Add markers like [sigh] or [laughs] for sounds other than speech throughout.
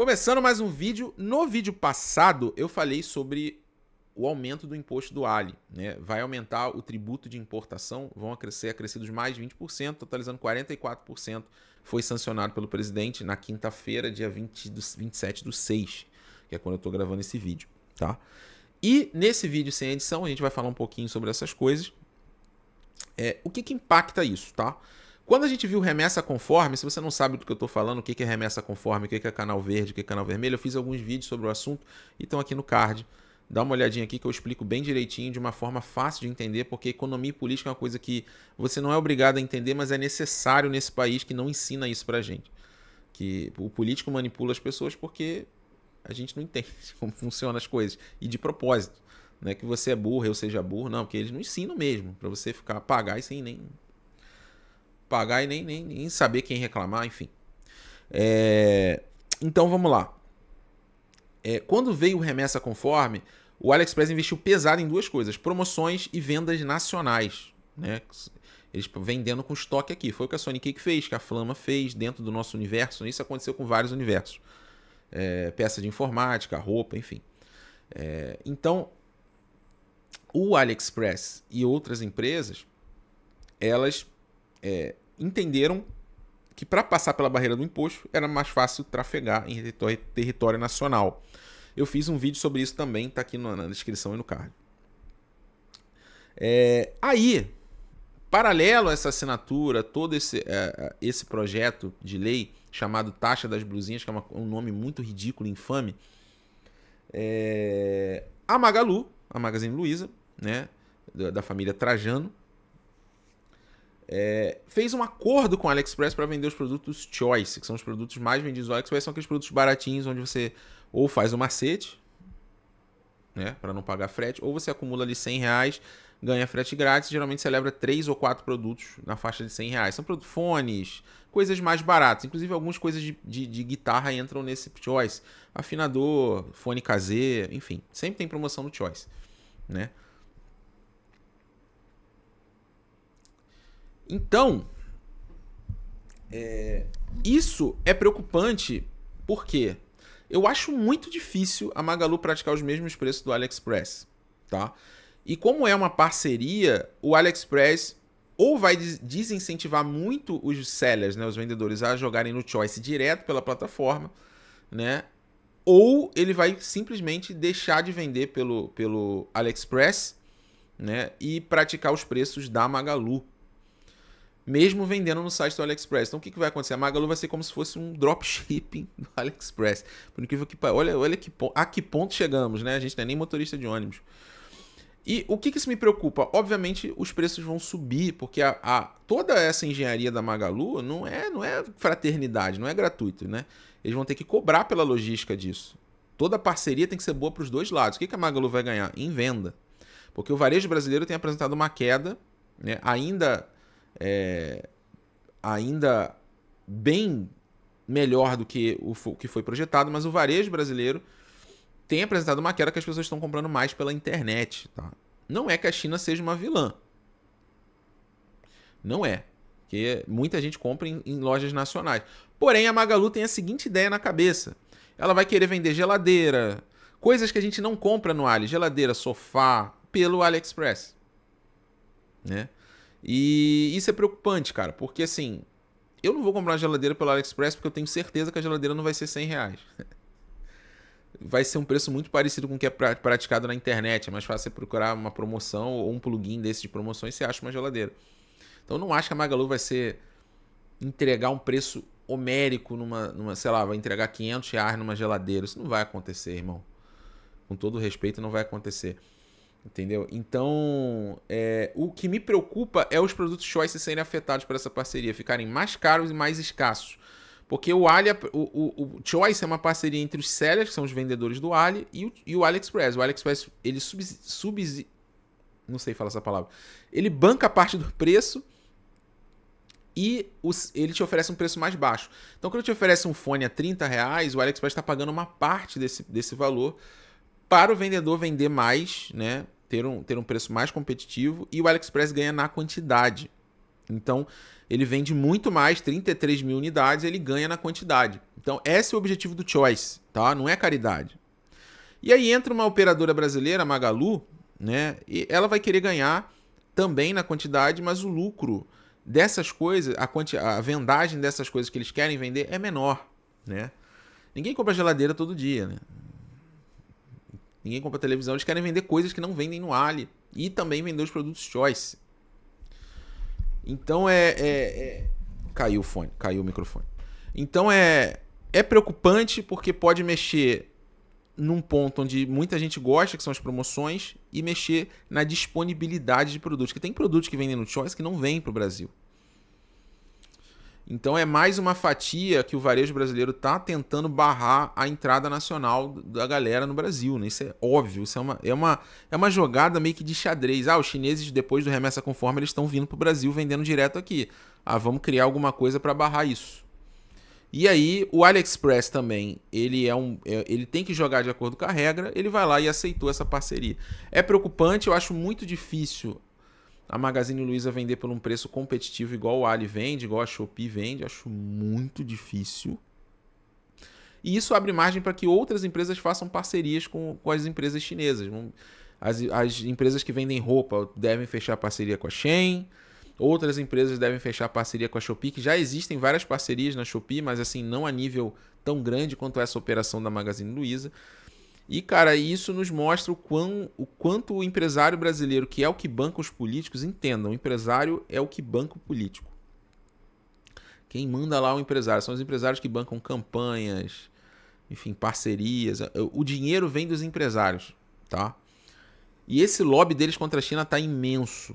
Começando mais um vídeo. No vídeo passado, eu falei sobre o aumento do imposto do Ali. Né? Vai aumentar o tributo de importação, vão crescer acrescidos mais 20%, totalizando 44%. Foi sancionado pelo presidente na quinta-feira, dia 20 do, 27 do 6, que é quando eu estou gravando esse vídeo. Tá? E nesse vídeo sem edição, a gente vai falar um pouquinho sobre essas coisas. É, o que, que impacta isso, tá? Quando a gente viu remessa conforme, se você não sabe do que eu estou falando, o que é remessa conforme, o que é canal verde, o que é canal vermelho, eu fiz alguns vídeos sobre o assunto e estão aqui no card. Dá uma olhadinha aqui que eu explico bem direitinho, de uma forma fácil de entender, porque economia e política é uma coisa que você não é obrigado a entender, mas é necessário nesse país que não ensina isso para gente. Que o político manipula as pessoas porque a gente não entende [laughs] como funcionam as coisas. E de propósito. Não é que você é burro, eu seja burro, não, porque eles não ensinam mesmo, para você ficar pagar e sem nem pagar e nem, nem, nem saber quem reclamar, enfim. É, então vamos lá. É, quando veio o remessa conforme, o AliExpress investiu pesado em duas coisas: promoções e vendas nacionais. Né? Eles vendendo com estoque aqui. Foi o que a Sony Cake fez, que a Flama fez dentro do nosso universo. Isso aconteceu com vários universos. É, peça de informática, roupa, enfim. É, então, o AliExpress e outras empresas, elas é, entenderam que para passar pela barreira do imposto era mais fácil trafegar em território, nacional. Eu fiz um vídeo sobre isso também, está aqui na, descrição e no card. É, aí, paralelo a essa assinatura, todo esse, é, é, esse projeto de lei chamado Taxa das Blusinhas, que é uma, um nome muito ridículo, infame, é, a Magalu, a Magazine Luiza, né, da família Trajano, é, fez um acordo com a AliExpress para vender os produtos Choice, que são os produtos mais vendidos do AliExpress, são aqueles produtos baratinhos onde você ou faz o macete, né, para não pagar frete, ou você acumula ali 100 reais, ganha frete grátis, geralmente celebra três ou quatro produtos na faixa de 100 reais. São fones, coisas mais baratas, inclusive algumas coisas de, de, de guitarra entram nesse Choice, afinador, fone KZ, enfim, sempre tem promoção no Choice, né? Então, é, isso é preocupante porque eu acho muito difícil a Magalu praticar os mesmos preços do AliExpress, tá? E como é uma parceria, o AliExpress ou vai desincentivar muito os sellers, né, os vendedores a jogarem no Choice direto pela plataforma, né? Ou ele vai simplesmente deixar de vender pelo, pelo AliExpress, né, e praticar os preços da Magalu mesmo vendendo no site do AliExpress. Então o que, que vai acontecer? A Magalu vai ser como se fosse um dropshipping [laughs] do AliExpress. Por incrível que Olha, olha que, a que ponto chegamos, né? A gente não é nem motorista de ônibus. E o que, que isso me preocupa? Obviamente os preços vão subir, porque a, a, toda essa engenharia da Magalu não é, não é fraternidade, não é gratuito, né? Eles vão ter que cobrar pela logística disso. Toda parceria tem que ser boa para os dois lados. O que, que a Magalu vai ganhar? Em venda. Porque o varejo brasileiro tem apresentado uma queda, né? ainda é, ainda bem melhor do que o que foi projetado, mas o varejo brasileiro tem apresentado uma queda que as pessoas estão comprando mais pela internet. Tá? Não é que a China seja uma vilã. Não é. Porque muita gente compra em, em lojas nacionais. Porém, a Magalu tem a seguinte ideia na cabeça. Ela vai querer vender geladeira, coisas que a gente não compra no Ali, geladeira, sofá, pelo AliExpress. Né? E isso é preocupante, cara, porque assim, eu não vou comprar uma geladeira pelo AliExpress porque eu tenho certeza que a geladeira não vai ser 100 reais. [laughs] Vai ser um preço muito parecido com o que é praticado na internet. É mais fácil você procurar uma promoção ou um plugin desse de promoções e você acha uma geladeira. Então não acho que a Magalu vai ser entregar um preço homérico numa, numa sei lá, vai entregar 500 reais numa geladeira. Isso não vai acontecer, irmão. Com todo respeito, não vai acontecer. Entendeu? Então, é, o que me preocupa é os produtos Choice serem afetados por essa parceria, ficarem mais caros e mais escassos. Porque o, Ali, o, o, o Choice é uma parceria entre os sellers, que são os vendedores do Ali, e o, e o AliExpress. O AliExpress, ele sub, sub, não sei falar essa palavra. Ele banca a parte do preço e os, ele te oferece um preço mais baixo. Então, quando ele te oferece um fone a 30 reais, o AliExpress está pagando uma parte desse, desse valor para o vendedor vender mais, né? Ter um, ter um preço mais competitivo e o AliExpress ganha na quantidade. Então, ele vende muito mais, 33 mil unidades, ele ganha na quantidade. Então, esse é o objetivo do Choice, tá? Não é caridade. E aí entra uma operadora brasileira, a Magalu, né? E ela vai querer ganhar também na quantidade, mas o lucro dessas coisas, a, quanti a vendagem dessas coisas que eles querem vender é menor, né? Ninguém compra geladeira todo dia, né? Ninguém compra televisão, eles querem vender coisas que não vendem no Ali. E também vender os produtos Choice. Então é, é, é. Caiu o fone, caiu o microfone. Então é. É preocupante porque pode mexer num ponto onde muita gente gosta, que são as promoções, e mexer na disponibilidade de produtos. Porque tem produtos que vendem no Choice que não vêm para o Brasil. Então é mais uma fatia que o varejo brasileiro está tentando barrar a entrada nacional da galera no Brasil. Né? Isso é óbvio, isso é uma, é, uma, é uma jogada meio que de xadrez. Ah, os chineses, depois do remessa conforme, eles estão vindo para o Brasil vendendo direto aqui. Ah, vamos criar alguma coisa para barrar isso. E aí, o AliExpress também, ele é um. É, ele tem que jogar de acordo com a regra, ele vai lá e aceitou essa parceria. É preocupante, eu acho muito difícil a Magazine Luiza vender por um preço competitivo igual o Ali vende, igual a Shopee vende, acho muito difícil. E isso abre margem para que outras empresas façam parcerias com, com as empresas chinesas. As, as, empresas que vendem roupa devem fechar parceria com a Shein, outras empresas devem fechar parceria com a Shopee, que já existem várias parcerias na Shopee, mas assim, não a nível tão grande quanto essa operação da Magazine Luiza. E, cara, isso nos mostra o, quão, o quanto o empresário brasileiro, que é o que banca os políticos, entendam. O empresário é o que banca o político. Quem manda lá é o empresário são os empresários que bancam campanhas, enfim, parcerias. O dinheiro vem dos empresários, tá? E esse lobby deles contra a China tá imenso,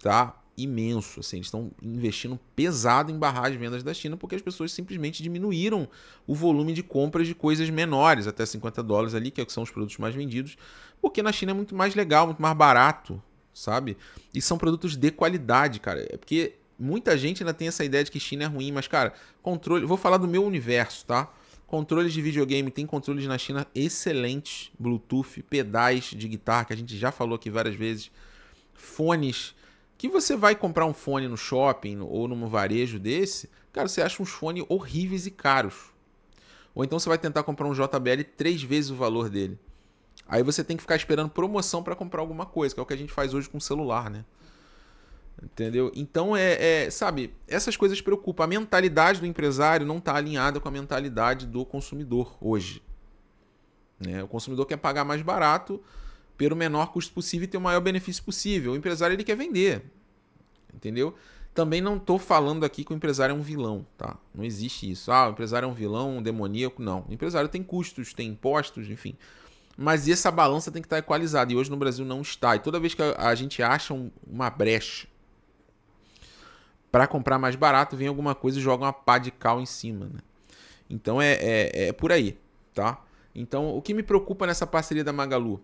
tá? imenso. Assim, eles estão investindo pesado em barrar as vendas da China porque as pessoas simplesmente diminuíram o volume de compras de coisas menores, até 50 dólares ali, é que são os produtos mais vendidos, porque na China é muito mais legal, muito mais barato, sabe? E são produtos de qualidade, cara. É porque muita gente ainda tem essa ideia de que China é ruim, mas, cara, controle. Vou falar do meu universo, tá? Controles de videogame, tem controles na China excelentes, Bluetooth, pedais de guitarra, que a gente já falou aqui várias vezes, fones que você vai comprar um fone no shopping ou num varejo desse, cara, você acha uns fones horríveis e caros. Ou então você vai tentar comprar um JBL três vezes o valor dele. Aí você tem que ficar esperando promoção para comprar alguma coisa, que é o que a gente faz hoje com o celular, né? Entendeu? Então, é, é, sabe, essas coisas preocupam. A mentalidade do empresário não está alinhada com a mentalidade do consumidor hoje. Né? O consumidor quer pagar mais barato, pelo menor custo possível e ter o maior benefício possível. O empresário ele quer vender, entendeu? Também não estou falando aqui que o empresário é um vilão, tá? Não existe isso. Ah, o empresário é um vilão, um demoníaco. Não. O empresário tem custos, tem impostos, enfim. Mas essa balança tem que estar equalizada. E hoje no Brasil não está. E toda vez que a, gente acha uma brecha para comprar mais barato, vem alguma coisa e joga uma pá de cal em cima, né? Então é, é, é por aí, tá? Então o que me preocupa nessa parceria da Magalu?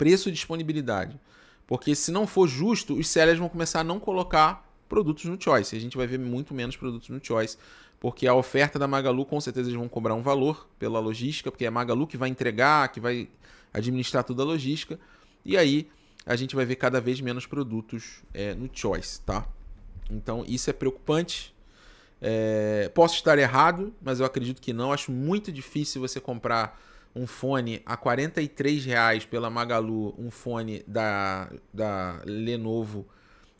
preço e disponibilidade. Porque se não for justo, os sellers vão começar a não colocar produtos no Choice. A gente vai ver muito menos produtos no Choice, porque a oferta da Magalu, com certeza, eles vão cobrar um valor pela logística, porque é a Magalu que vai entregar, que vai administrar toda a logística. E aí a gente vai ver cada vez menos produtos é, no Choice, tá? Então isso é preocupante. É, posso estar errado, mas eu acredito que não. Acho muito difícil você comprar um fone a 43 reais pela Magalu, um fone da, da Lenovo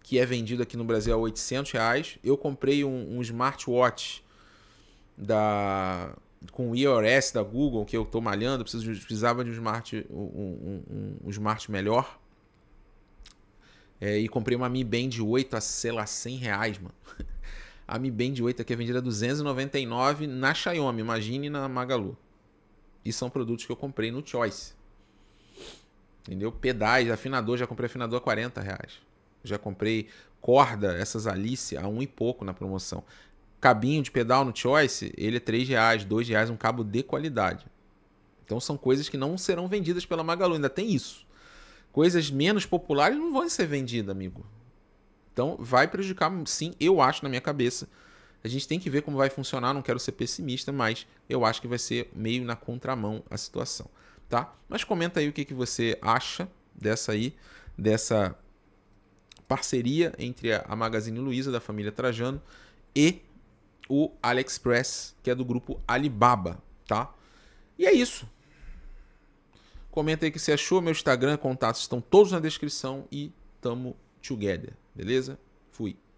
que é vendido aqui no Brasil a 800 reais. Eu comprei um, um smartwatch da com o iOS da Google que eu estou malhando, preciso, precisava de um smart um, um, um smart melhor. É, e comprei uma Mi Band 8 a, sei lá, 100 reais, mano. [laughs] A Mi Band 8 aqui é vendida a 299 na Xiaomi, imagine na Magalu. E são produtos que eu comprei no Choice. Entendeu? Pedais, afinador, já comprei afinador a 40 reais. Já comprei corda, essas Alice, a um e pouco na promoção. Cabinho de pedal no Choice, ele é 3 reais, 2 reais, um cabo de qualidade. Então são coisas que não serão vendidas pela Magalu, ainda tem isso. Coisas menos populares não vão ser vendidas, amigo. Então vai prejudicar, sim, eu acho na minha cabeça, a gente tem que ver como vai funcionar, não quero ser pessimista, mas eu acho que vai ser meio na contramão a situação, tá? Mas comenta aí o que, que você acha dessa aí, dessa parceria entre a Magazine Luiza da família Trajano e o AliExpress, que é do grupo Alibaba, tá? E é isso. Comenta aí o que você achou, meu Instagram, contatos estão todos na descrição e tamo together, beleza? Fui.